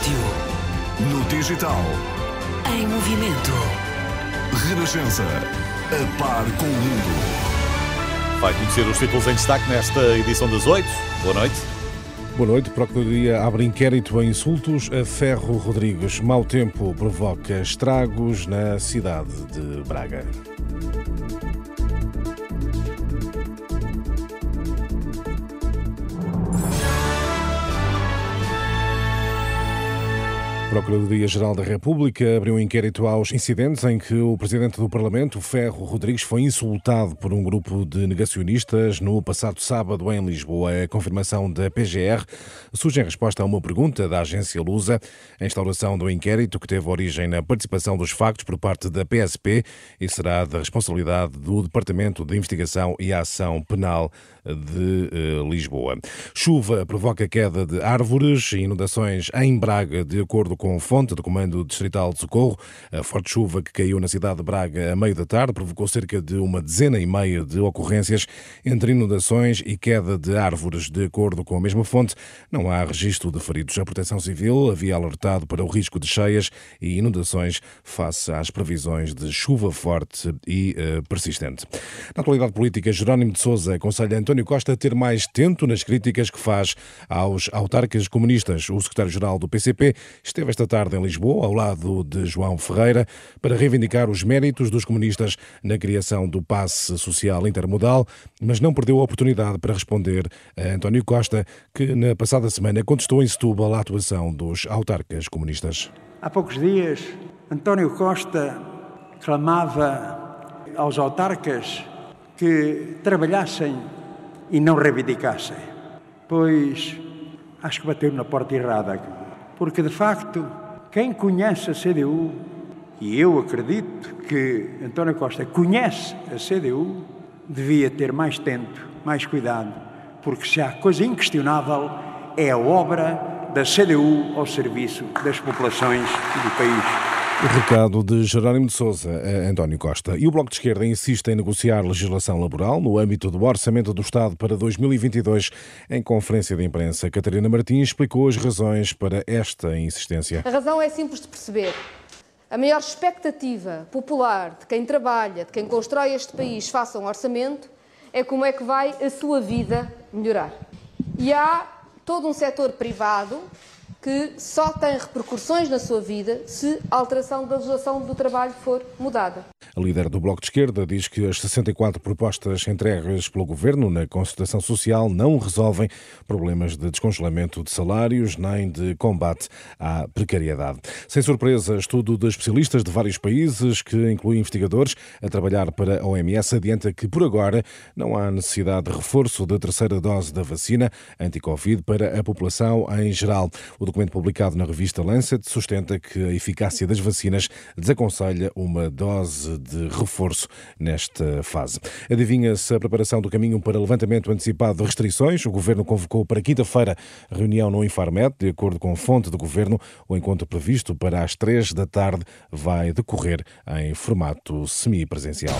rádio. No digital. Em movimento. Renascença. A par com o mundo. Vai conhecer os títulos em destaque nesta edição das Boa noite. Boa noite. Procuradoria abre inquérito a insultos a Ferro Rodrigues. Mau tempo provoca estragos na cidade de Braga. Procuradoria-Geral da República abriu um inquérito aos incidentes em que o Presidente do Parlamento, Ferro Rodrigues, foi insultado por um grupo de negacionistas no passado sábado em Lisboa. A confirmação da PGR surge em resposta a uma pergunta da agência Lusa. A instauração do inquérito, que teve origem na participação dos factos por parte da PSP e será da responsabilidade do Departamento de Investigação e Ação Penal de eh, Lisboa. Chuva provoca queda de árvores e inundações em Braga, de acordo com fonte do Comando Distrital de Socorro. A forte chuva que caiu na cidade de Braga a meio da tarde provocou cerca de uma dezena e meia de ocorrências entre inundações e queda de árvores. De acordo com a mesma fonte, não há registro de feridos. A Proteção Civil havia alertado para o risco de cheias e inundações face às previsões de chuva forte e eh, persistente. Na atualidade política, Jerónimo de Sousa aconselha António Costa a ter mais tento nas críticas que faz aos autarcas comunistas. O secretário-geral do PCP esteve esteve esta tarde em Lisboa, ao lado de João Ferreira, para reivindicar os méritos dos comunistas na criação do passe social intermodal, mas não perdeu a oportunidade para responder a António Costa, que na passada semana contestou em Setúbal a atuação dos autarcas comunistas. Há poucos dias, António Costa clamava aos autarcas que trabalhassem e não reivindicassem, pois acho que bateu na porta errada porque de facto quem conhece a CDU, e eu acredito que António Costa conhece a CDU, devia ter mais tempo, mais cuidado, porque se há coisa inquestionável é a obra da CDU ao serviço das populações do país. O Recado de Jerónimo de Souza a António Costa. E o Bloco de Esquerda insiste em negociar legislação laboral no âmbito do Orçamento do Estado para 2022. Em conferência de imprensa, Catarina Martins explicou as razões para esta insistência. A razão é simples de perceber. A maior expectativa popular de quem trabalha, de quem constrói este país, faça um orçamento, é como é que vai a sua vida melhorar. E há todo um setor privado que só tem repercussões na sua vida se a alteração da legislação do trabalho for mudada líder do Bloco de Esquerda diz que as 64 propostas entregues pelo governo na consultação social não resolvem problemas de descongelamento de salários nem de combate à precariedade. Sem surpresa, estudo de especialistas de vários países, que inclui investigadores a trabalhar para a OMS, adianta que por agora não há necessidade de reforço da terceira dose da vacina anti-Covid para a população em geral. O documento publicado na revista Lancet sustenta que a eficácia das vacinas desaconselha uma dose de de reforço nesta fase. Adivinha-se a preparação do caminho para levantamento antecipado de restrições. O Governo convocou para quinta-feira reunião no Infarmed. De acordo com fonte do Governo, o encontro previsto para as três da tarde vai decorrer em formato semipresencial.